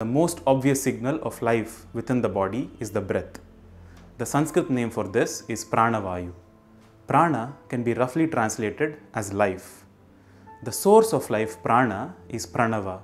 The most obvious signal of life within the body is the breath. The Sanskrit name for this is pranavayu. Prana can be roughly translated as life. The source of life, prana, is pranava,